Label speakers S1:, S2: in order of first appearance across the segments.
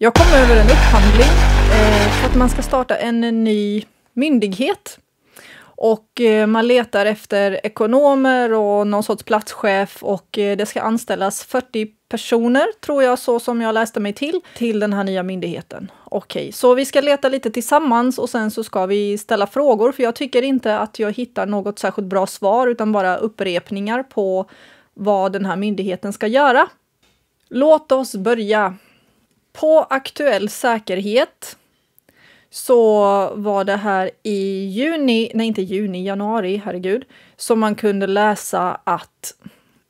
S1: Jag kom över en upphandling eh, för att man ska starta en ny myndighet. Och eh, man letar efter ekonomer och någon sorts platschef och eh, det ska anställas 40 personer, tror jag, så som jag läste mig till, till den här nya myndigheten. Okej, okay. så vi ska leta lite tillsammans och sen så ska vi ställa frågor, för jag tycker inte att jag hittar något särskilt bra svar utan bara upprepningar på vad den här myndigheten ska göra. Låt oss börja. På aktuell säkerhet så var det här i juni, nej inte juni, januari, herregud, som man kunde läsa att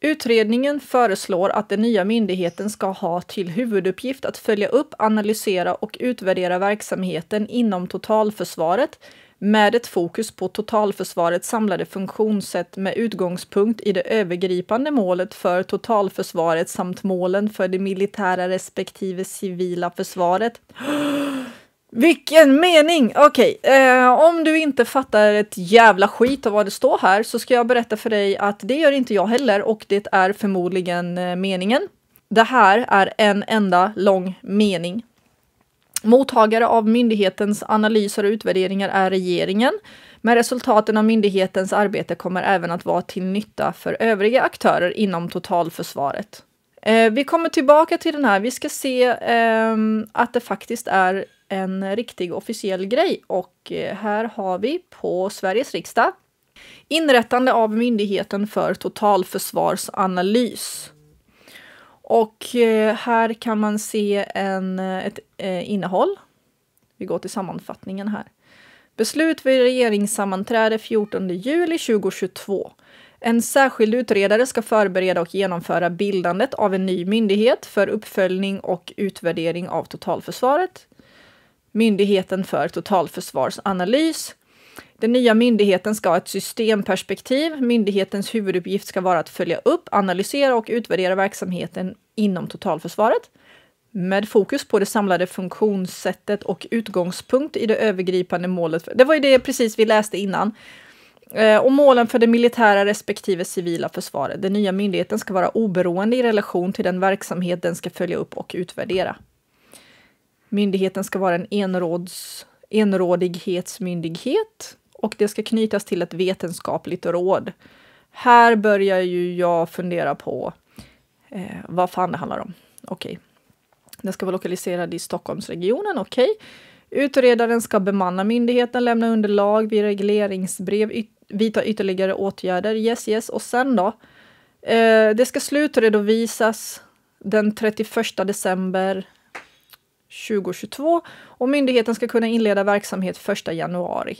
S1: Utredningen föreslår att den nya myndigheten ska ha till huvuduppgift att följa upp, analysera och utvärdera verksamheten inom totalförsvaret med ett fokus på totalförsvarets samlade funktionssätt med utgångspunkt i det övergripande målet för totalförsvaret samt målen för det militära respektive civila försvaret. Vilken mening! Okej, okay. eh, om du inte fattar ett jävla skit av vad det står här så ska jag berätta för dig att det gör inte jag heller och det är förmodligen eh, meningen. Det här är en enda lång mening Mottagare av myndighetens analyser och utvärderingar är regeringen, men resultaten av myndighetens arbete kommer även att vara till nytta för övriga aktörer inom totalförsvaret. Eh, vi kommer tillbaka till den här. Vi ska se eh, att det faktiskt är en riktig officiell grej och eh, här har vi på Sveriges riksdag inrättande av Myndigheten för totalförsvarsanalys. Och eh, här kan man se en, eh, ett eh, innehåll. Vi går till sammanfattningen här. Beslut vid regeringssammanträde 14 juli 2022. En särskild utredare ska förbereda och genomföra bildandet av en ny myndighet för uppföljning och utvärdering av totalförsvaret. Myndigheten för totalförsvarsanalys den nya myndigheten ska ha ett systemperspektiv. Myndighetens huvuduppgift ska vara att följa upp, analysera och utvärdera verksamheten inom totalförsvaret med fokus på det samlade funktionssättet och utgångspunkt i det övergripande målet. Det var ju det precis vi läste innan. Eh, och målen för det militära respektive civila försvaret. Den nya myndigheten ska vara oberoende i relation till den verksamhet den ska följa upp och utvärdera. Myndigheten ska vara en enråds enrådighetsmyndighet och det ska knytas till ett vetenskapligt råd. Här börjar ju jag fundera på eh, vad fan det handlar om. Okej, okay. den ska vara lokaliserad i Stockholmsregionen. Okej. Okay. Utredaren ska bemanna myndigheten, lämna underlag vid regleringsbrev, yt vidta ytterligare åtgärder. Yes, yes. Och sen då? Eh, det ska slutredovisas den 31 december 2022 och myndigheten ska kunna inleda verksamhet 1 januari.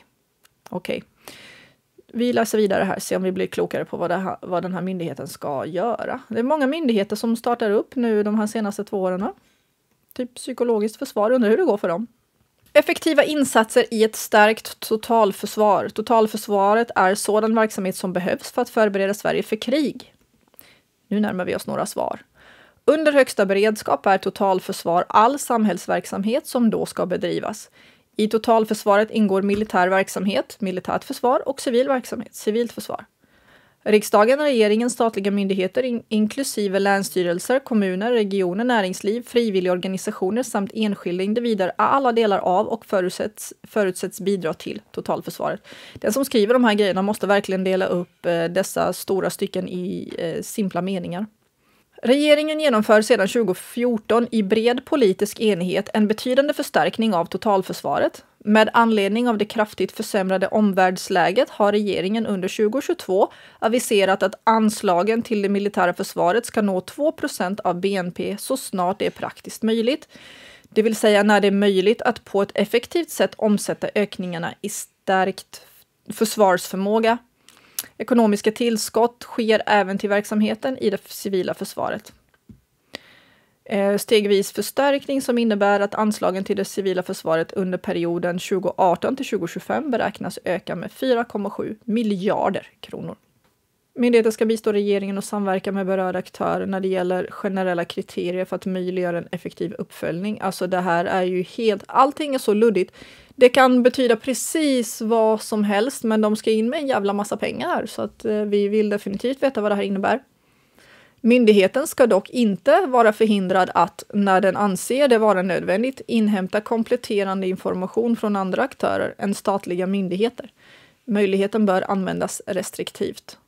S1: Okej. Okay. Vi läser vidare här, se om vi blir klokare på vad, här, vad den här myndigheten ska göra. Det är många myndigheter som startar upp nu de här senaste två åren. Typ psykologiskt försvar, undrar hur det går för dem. Effektiva insatser i ett stärkt totalförsvar. Totalförsvaret är sådan verksamhet som behövs för att förbereda Sverige för krig. Nu närmar vi oss några svar. Under högsta beredskap är totalförsvar all samhällsverksamhet som då ska bedrivas. I totalförsvaret ingår militär verksamhet, militärt försvar och civil verksamhet, civilt försvar. Riksdagen, regeringen, statliga myndigheter in inklusive länsstyrelser, kommuner, regioner, näringsliv, frivilligorganisationer samt enskilda individer är alla delar av och förutsätts, förutsätts bidra till totalförsvaret. Den som skriver de här grejerna måste verkligen dela upp eh, dessa stora stycken i eh, simpla meningar. Regeringen genomför sedan 2014 i bred politisk enighet en betydande förstärkning av totalförsvaret. Med anledning av det kraftigt försämrade omvärldsläget har regeringen under 2022 aviserat att anslagen till det militära försvaret ska nå 2 av BNP så snart det är praktiskt möjligt. Det vill säga när det är möjligt att på ett effektivt sätt omsätta ökningarna i stärkt försvarsförmåga Ekonomiska tillskott sker även till verksamheten i det civila försvaret. Eh, stegvis förstärkning som innebär att anslagen till det civila försvaret under perioden 2018 till 2025 beräknas öka med 4,7 miljarder kronor. Myndigheten ska bistå regeringen och samverka med berörda aktörer när det gäller generella kriterier för att möjliggöra en effektiv uppföljning. Alltså det här är ju helt, allting är så luddigt det kan betyda precis vad som helst, men de ska in med en jävla massa pengar så att eh, vi vill definitivt veta vad det här innebär. Myndigheten ska dock inte vara förhindrad att, när den anser det vara nödvändigt, inhämta kompletterande information från andra aktörer än statliga myndigheter. Möjligheten bör användas restriktivt.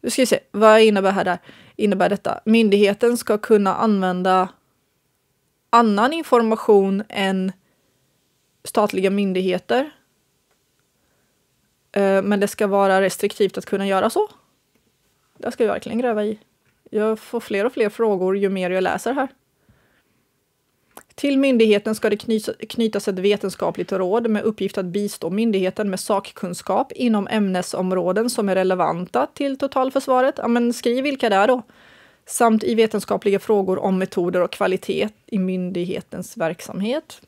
S1: Nu ska vi se, vad innebär, här där? innebär detta? Myndigheten ska kunna använda annan information än statliga myndigheter. Eh, men det ska vara restriktivt att kunna göra så. Det ska jag verkligen gräva i. Jag får fler och fler frågor ju mer jag läser här. Till myndigheten ska det knytas ett vetenskapligt råd med uppgift att bistå myndigheten med sakkunskap inom ämnesområden som är relevanta till totalförsvaret. Ja, men skriv vilka det är då. Samt i vetenskapliga frågor om metoder och kvalitet i myndighetens verksamhet.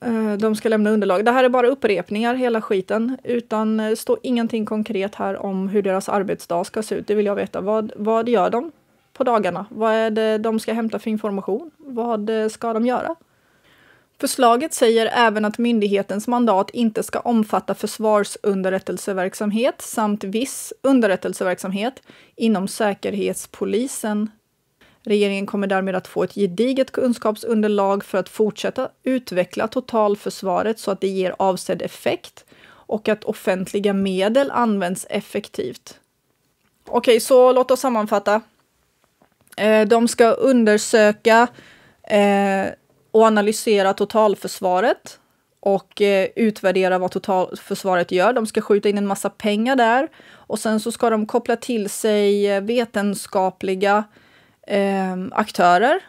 S1: Eh, de ska lämna underlag. Det här är bara upprepningar hela skiten. Utan eh, står ingenting konkret här om hur deras arbetsdag ska se ut. Det vill jag veta. Vad, vad gör de på dagarna? Vad är det de ska hämta för information? Vad eh, ska de göra? Förslaget säger även att myndighetens mandat inte ska omfatta försvarsunderrättelseverksamhet samt viss underrättelseverksamhet inom Säkerhetspolisen Regeringen kommer därmed att få ett gediget kunskapsunderlag för att fortsätta utveckla totalförsvaret så att det ger avsedd effekt och att offentliga medel används effektivt. Okej, så låt oss sammanfatta. Eh, de ska undersöka eh, och analysera totalförsvaret och eh, utvärdera vad totalförsvaret gör. De ska skjuta in en massa pengar där och sen så ska de koppla till sig vetenskapliga eh, aktörer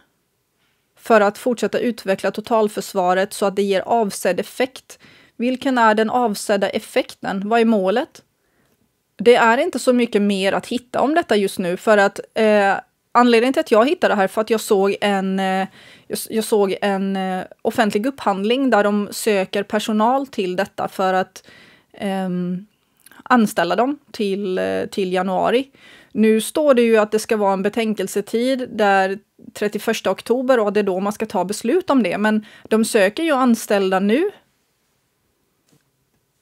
S1: för att fortsätta utveckla totalförsvaret så att det ger avsedd effekt. Vilken är den avsedda effekten? Vad är målet? Det är inte så mycket mer att hitta om detta just nu för att eh, anledningen till att jag hittade det här för att jag såg en, eh, jag, såg en eh, offentlig upphandling där de söker personal till detta för att um, anställa dem till, eh, till januari. Nu står det ju att det ska vara en betänkelsetid där 31 oktober och det är då man ska ta beslut om det. Men de söker ju anställda nu.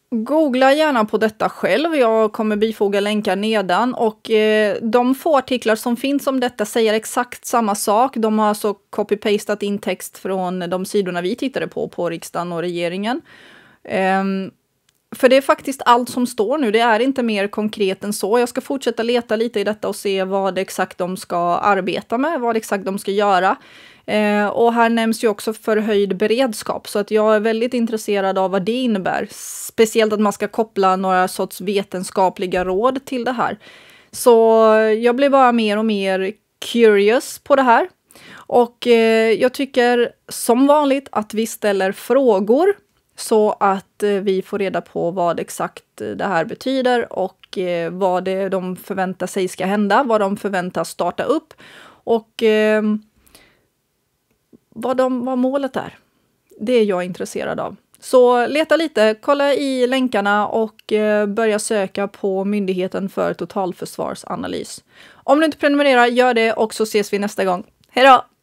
S1: Googla gärna på detta själv. Jag kommer bifoga länkar nedan och eh, de få artiklar som finns om detta säger exakt samma sak. De har alltså copy-pastat in text från de sidorna vi tittade på, på riksdagen och regeringen. Um, för det är faktiskt allt som står nu, det är inte mer konkret än så. Jag ska fortsätta leta lite i detta och se vad exakt de ska arbeta med, vad exakt de ska göra. Eh, och här nämns ju också förhöjd beredskap, så att jag är väldigt intresserad av vad det innebär. Speciellt att man ska koppla några sorts vetenskapliga råd till det här. Så jag blir bara mer och mer curious på det här. Och eh, jag tycker som vanligt att vi ställer frågor så att eh, vi får reda på vad exakt eh, det här betyder och eh, vad det de förväntar sig ska hända, vad de förväntas starta upp och vad, de, vad målet är. Det är jag intresserad av. Så leta lite, kolla i länkarna och börja söka på Myndigheten för totalförsvarsanalys. Om du inte prenumererar, gör det och så ses vi nästa gång. Hej då!